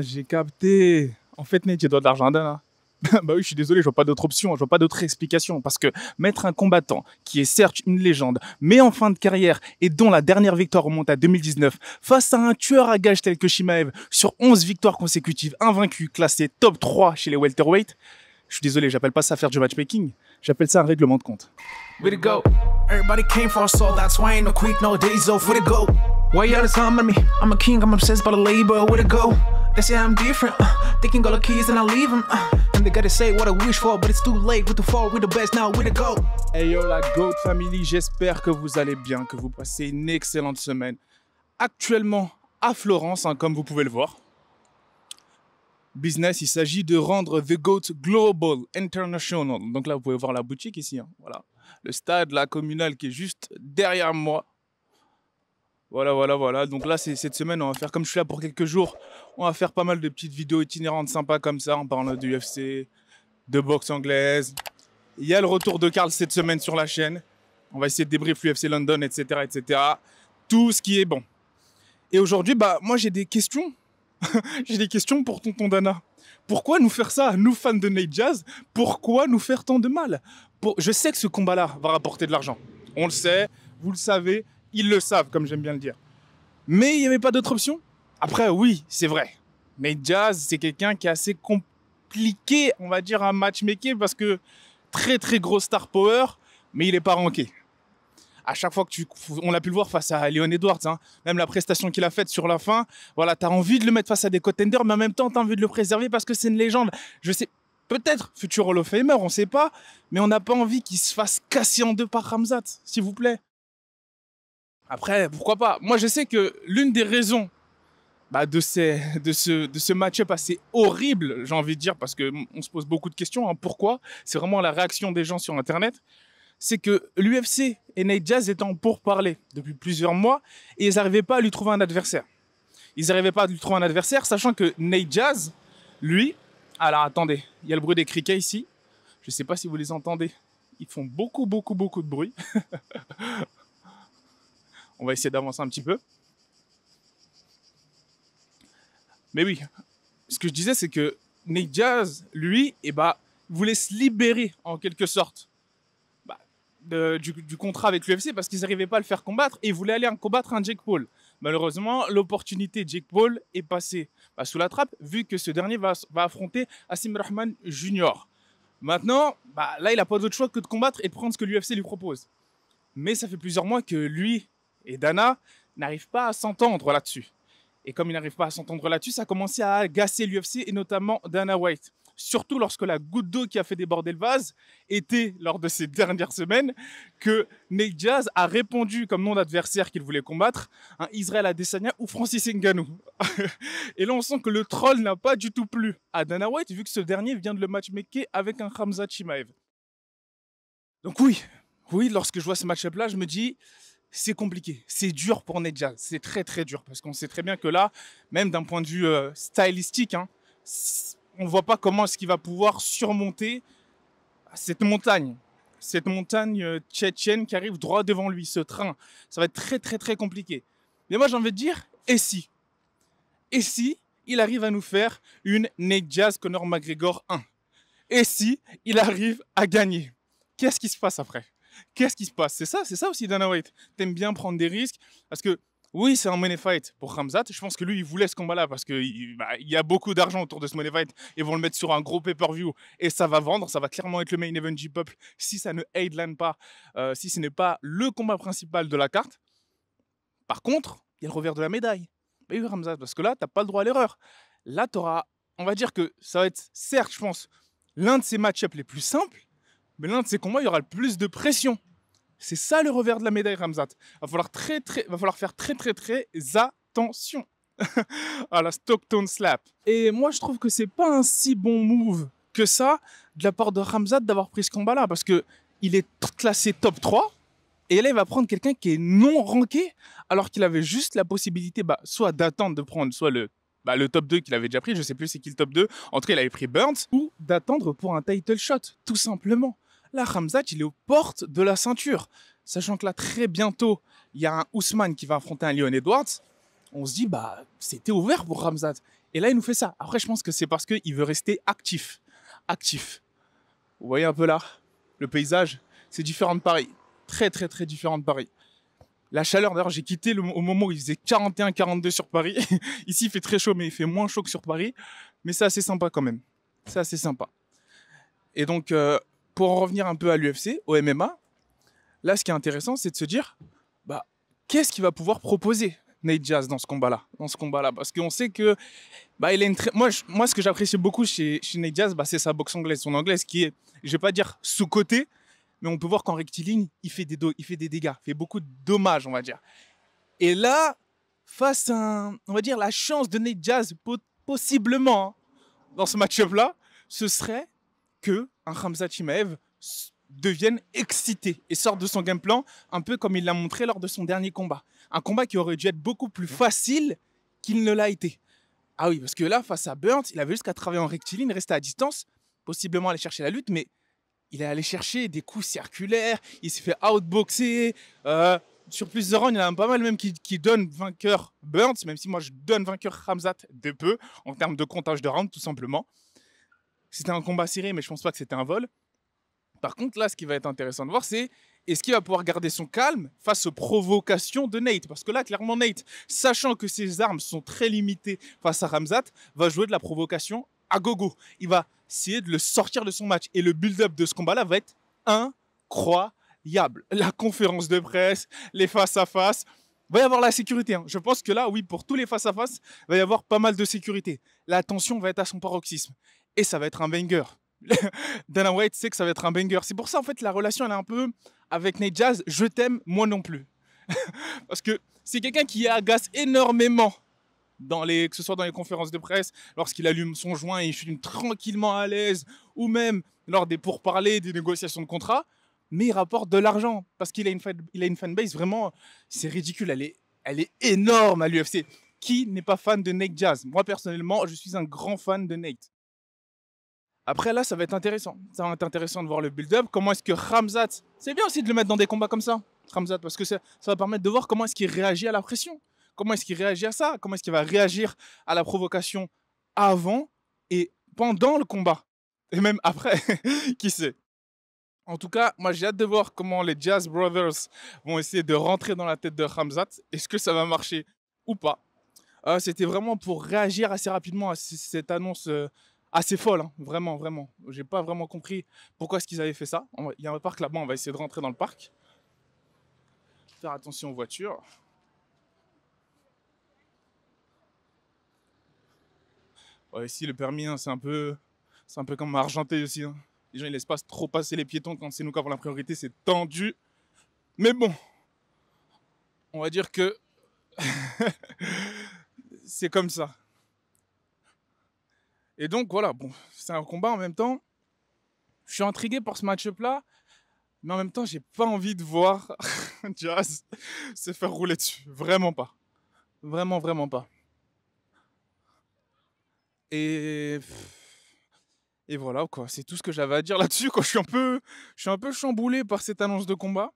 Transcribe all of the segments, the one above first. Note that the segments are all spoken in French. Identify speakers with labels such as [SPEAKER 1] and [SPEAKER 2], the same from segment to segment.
[SPEAKER 1] j'ai capté. En fait, Ned tu dois de l'argent. là. bah oui, je suis désolé, je vois pas d'autre option, je vois pas d'autre explication. Parce que mettre un combattant qui est certes une légende, mais en fin de carrière et dont la dernière victoire remonte à 2019, face à un tueur à gages tel que Shimaev, sur 11 victoires consécutives, invaincu, classé top 3 chez les welterweight, je suis désolé, j'appelle pas ça faire du matchmaking, j'appelle ça un règlement de compte. Way to go. Everybody came for a soul, that's why ain't no quick, no days off. Way go. Why me? I'm a king, I'm obsessed by the to go. They say I'm different. they can go the keys and I leave them. Uh. and they gotta say what I wish for, but it's too late. With the fall, with the best, now with the go. Hey yo, la Goat Family, j'espère que vous allez bien, que vous passez une excellente semaine. Actuellement à Florence, hein, comme vous pouvez le voir. Business, il s'agit de rendre The Goat Global International. Donc là, vous pouvez voir la boutique ici. Hein, voilà. Le stade, la communale qui est juste derrière moi. Voilà, voilà, voilà. Donc là, c'est cette semaine, on va faire comme je suis là pour quelques jours. On va faire pas mal de petites vidéos itinérantes sympas comme ça, On parlant de UFC, de boxe anglaise. Il y a le retour de Karl cette semaine sur la chaîne. On va essayer de débrief l'UFC London, etc., etc. Tout ce qui est bon. Et aujourd'hui, bah, moi, j'ai des questions. j'ai des questions pour Tonton Dana. Pourquoi nous faire ça, nous fans de Nate Jazz Pourquoi nous faire tant de mal Je sais que ce combat-là va rapporter de l'argent. On le sait, vous le savez, ils le savent, comme j'aime bien le dire. Mais il n'y avait pas d'autre option Après, oui, c'est vrai. Mais Jazz, c'est quelqu'un qui est assez compliqué, on va dire, à matchmaker parce que très très gros star power, mais il n'est pas ranké. À chaque fois que tu. On l'a pu le voir face à Leon Edwards, hein. même la prestation qu'il a faite sur la fin, voilà, tu as envie de le mettre face à des contenders, mais en même temps, tu as envie de le préserver parce que c'est une légende. Je sais, peut-être futur Hall of Famer, on ne sait pas, mais on n'a pas envie qu'il se fasse casser en deux par Ramzat, s'il vous plaît. Après, pourquoi pas Moi, je sais que l'une des raisons bah, de, ces, de ce, match-up assez horrible, j'ai envie de dire, parce qu'on se pose beaucoup de questions. Hein, pourquoi C'est vraiment la réaction des gens sur Internet. C'est que l'UFC et Nate Jazz étaient en pourparlers depuis plusieurs mois et ils n'arrivaient pas à lui trouver un adversaire. Ils n'arrivaient pas à lui trouver un adversaire, sachant que Nate Jazz, lui, alors attendez, il y a le bruit des criquets ici. Je ne sais pas si vous les entendez. Ils font beaucoup, beaucoup, beaucoup de bruit. on va essayer d'avancer un petit peu. Mais oui, ce que je disais, c'est que Nick Jazz, lui, eh ben voulait se libérer en quelque sorte bah, du, contrat avec l'UFC parce qu'ils n'arrivaient pas à le faire combattre et voulait aller en combattre un Jake Paul. Malheureusement, l'opportunité Jake Paul est passée bah, sous la trappe vu que ce dernier va, va affronter Asim Rahman Jr. Maintenant, bah, là, il n'a pas d'autre choix que de combattre et de prendre ce que l'UFC lui propose. Mais ça fait plusieurs mois que lui et Dana n'arrive pas à s'entendre là-dessus. Et comme il n'arrive pas à s'entendre là-dessus, ça a commencé à agacer l'UFC et notamment Dana White. Surtout lorsque la goutte d'eau qui a fait déborder le vase était, lors de ces dernières semaines, que Nick Jazz a répondu comme nom d'adversaire qu'il voulait combattre un hein, Israël Adesanya ou Francis Ngannou. et là, on sent que le troll n'a pas du tout plu à Dana White, vu que ce dernier vient de le matchmaker avec un Hamza Chimaev. Donc oui, oui, lorsque je vois ce match-up là, je me dis, c'est compliqué, c'est dur pour Jazz, c'est très très dur parce qu'on sait très bien que là, même d'un point de vue euh, stylistique, hein, on ne voit pas comment est-ce qu'il va pouvoir surmonter cette montagne, cette montagne euh, tchétchène qui arrive droit devant lui, ce train. Ça va être très très très compliqué. Mais moi j'ai envie de dire, et si Et si il arrive à nous faire une Jazz Conor McGregor 1 Et si il arrive à gagner Qu'est-ce qui se passe après Qu'est-ce qui se passe C'est ça, c'est ça aussi Dana White. T'aimes bien prendre des risques parce que oui, c'est un money fight pour Ramzat. Je pense que lui, il voulait ce combat-là parce qu'il bah, il y a beaucoup d'argent autour de ce money fight. Ils vont le mettre sur un gros pay-per-view et ça va vendre. Ça va clairement être le main event du peuple si ça ne headline pas, euh, si ce n'est pas le combat principal de la carte. Par contre, il y a le revers de la médaille. Bah oui, Ramzat, parce que là, t'as pas le droit à l'erreur. Là, t'auras, on va dire que ça va être, certes, je pense, l'un de ses match-ups les plus simples, mais l'un de ces combats, il y aura le plus de pression. C'est ça le revers de la médaille, Ramzat. Va falloir, très, très, va falloir faire très, très, très attention à la Stockton Slap. Et moi, je trouve que c'est pas un si bon move que ça de la part de Ramzat d'avoir pris ce combat-là, parce que il est classé top 3. Et là, il va prendre quelqu'un qui est non ranké, alors qu'il avait juste la possibilité, bah, soit d'attendre de prendre, soit le bah, le top 2 qu'il avait déjà pris, je sais plus c'est qui le top 2, en tout cas il avait pris Burns, ou d'attendre pour un title shot, tout simplement. Là, Hamzat, il est aux portes de la ceinture. Sachant que là, très bientôt, il y a un Ousmane qui va affronter un Leon Edwards. On se dit, bah, c'était ouvert pour ramzad Et là, il nous fait ça. Après, je pense que c'est parce qu'il veut rester actif. Actif. Vous voyez un peu là, le paysage, c'est différent de Paris. Très, très, très différent de Paris. La chaleur, d'ailleurs, j'ai quitté au moment où il faisait 41-42 sur Paris. Ici, il fait très chaud, mais il fait moins chaud que sur Paris. Mais c'est assez sympa quand même. C'est assez sympa. Et donc, euh, pour en revenir un peu à l'UFC, au MMA, là, ce qui est intéressant, c'est de se dire, bah, qu'est-ce qu'il va pouvoir proposer Nate Jazz dans ce combat-là, dans ce combat-là, parce qu'on sait que, bah, il moi, moi, ce que j'apprécie beaucoup chez, chez Nate Jazz, bah, c'est sa boxe anglaise, son anglaise qui est, je vais pas dire sous côté, mais on peut voir qu'en rectiligne, il fait des dos, il fait des dégâts, fait beaucoup de dommages, on va dire. Et là, face à, on va dire, la chance de Nate Jazz, possiblement, hein, dans ce match-up-là, ce serait que un Hamza devienne excité et sorte de son game plan, un peu comme il l'a montré lors de son dernier combat. Un combat qui aurait dû être beaucoup plus facile qu'il ne l'a été. Ah oui, parce que là, face à Burns, il avait juste qu'à travailler en rectiligne, rester à distance, possiblement aller chercher la lutte, mais il est allé chercher des coups circulaires, il s'est fait outboxer. Euh, sur plusieurs rounds, il y en a pas mal même qui, qui donnent vainqueur Burns, même si moi je donne vainqueur Hamzat de peu, en termes de comptage de rounds tout simplement. C'était un combat serré, mais je pense pas que c'était un vol. Par contre, là, ce qui va être intéressant de voir, c'est est-ce qu'il va pouvoir garder son calme face aux provocations de Nate Parce que là, clairement, Nate, sachant que ses armes sont très limitées face à Ramzat, va jouer de la provocation à gogo. Il va essayer de le sortir de son match. Et le build-up de ce combat-là va être incroyable. La conférence de presse, les face-à-face. il va y avoir la sécurité. Hein. Je pense que là, oui, pour tous les face-à-face, -face, va y avoir pas mal de sécurité. La tension va être à son paroxysme et ça va être un banger. Dana White sait que ça va être un banger. C'est pour ça, en fait, la relation, elle est un peu avec Nate Jazz, je t'aime, moi non plus. Parce que c'est quelqu'un qui agace énormément, dans les, que ce soit dans les conférences de presse, lorsqu'il allume son joint et il fume tranquillement à l'aise, ou même lors des pourparlers, des négociations de contrat, mais il rapporte de l'argent, parce qu'il a une, il a une fanbase vraiment, c'est ridicule, elle est, elle est énorme à l'UFC. Qui n'est pas fan de Nate Jazz Moi personnellement, je suis un grand fan de Nate. Après, là, ça va être intéressant. Ça va être intéressant de voir le build-up. Comment est-ce que Ramzat. C'est bien aussi de le mettre dans des combats comme ça, Ramzat, parce que ça, ça va permettre de voir comment est-ce qu'il réagit à la pression. Comment est-ce qu'il réagit à ça Comment est-ce qu'il va réagir à la provocation avant et pendant le combat Et même après, qui sait en tout cas, moi j'ai hâte de voir comment les Jazz Brothers vont essayer de rentrer dans la tête de Hamzat. Est-ce que ça va marcher ou pas euh, C'était vraiment pour réagir assez rapidement à cette annonce euh, assez folle, hein, vraiment, vraiment. J'ai pas vraiment compris pourquoi est-ce qu'ils avaient fait ça. Il y a un parc là-bas, on va essayer de rentrer dans le parc. Faire attention aux voitures. ici le permis, hein, c'est un peu, c'est un peu comme argenté aussi. Hein. Les gens ils laissent pas trop passer les piétons quand c'est nous qui avons la priorité, c'est tendu. Mais bon, on va dire que c'est comme ça. Et donc voilà, bon, c'est un combat en même temps. Je suis intrigué par ce match-up-là, mais en même temps, j'ai pas envie de voir Jazz se faire rouler dessus. Vraiment pas. Vraiment, vraiment pas. Et, et voilà, quoi. C'est tout ce que j'avais à dire là-dessus, Je suis, un peu, je suis un peu chamboulé par cette annonce de combat.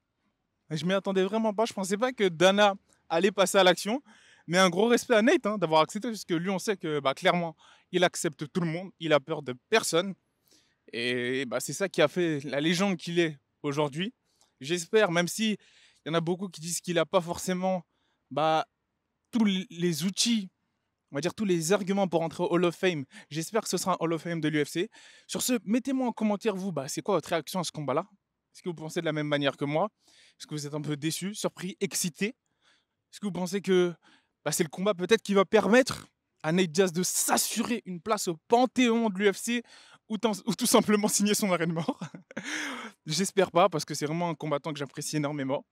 [SPEAKER 1] Je m'y attendais vraiment pas. Je pensais pas que Dana allait passer à l'action. Mais un gros respect à Nate hein, d'avoir accepté, parce que lui, on sait que bah, clairement, il accepte tout le monde, il a peur de personne. Et bah, c'est ça qui a fait la légende qu'il est aujourd'hui. J'espère, même si il y en a beaucoup qui disent qu'il n'a pas forcément bah, tous les outils, on va dire tous les arguments pour entrer au Hall of Fame. J'espère que ce sera un Hall of Fame de l'UFC. Sur ce, mettez-moi en commentaire, vous, bah, c'est quoi votre réaction à ce combat-là Est-ce que vous pensez de la même manière que moi Est-ce que vous êtes un peu déçu, surpris, excité Est-ce que vous pensez que bah, c'est le combat peut-être qui va permettre à Nate de s'assurer une place au panthéon de l'UFC ou, tout simplement signer son arrêt de mort. J'espère pas parce que c'est vraiment un combattant que j'apprécie énormément.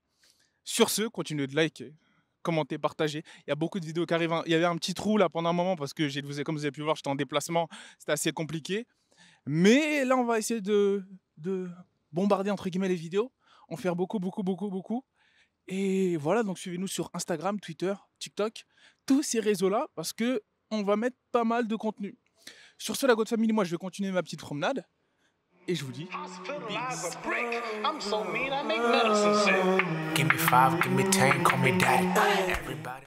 [SPEAKER 1] Sur ce, continuez de liker, commenter, partager. Il y a beaucoup de vidéos qui arrivent. Hein. Il y avait un petit trou là pendant un moment parce que comme vous avez pu voir, j'étais en déplacement, c'était assez compliqué. Mais là, on va essayer de, de bombarder entre guillemets les vidéos, en faire beaucoup, beaucoup, beaucoup, beaucoup. Et voilà, donc suivez-nous sur Instagram, Twitter, TikTok, tous ces réseaux-là, parce que on va mettre pas mal de contenu. Sur ce, la God Family, moi, je vais continuer ma petite promenade. Et je vous dis.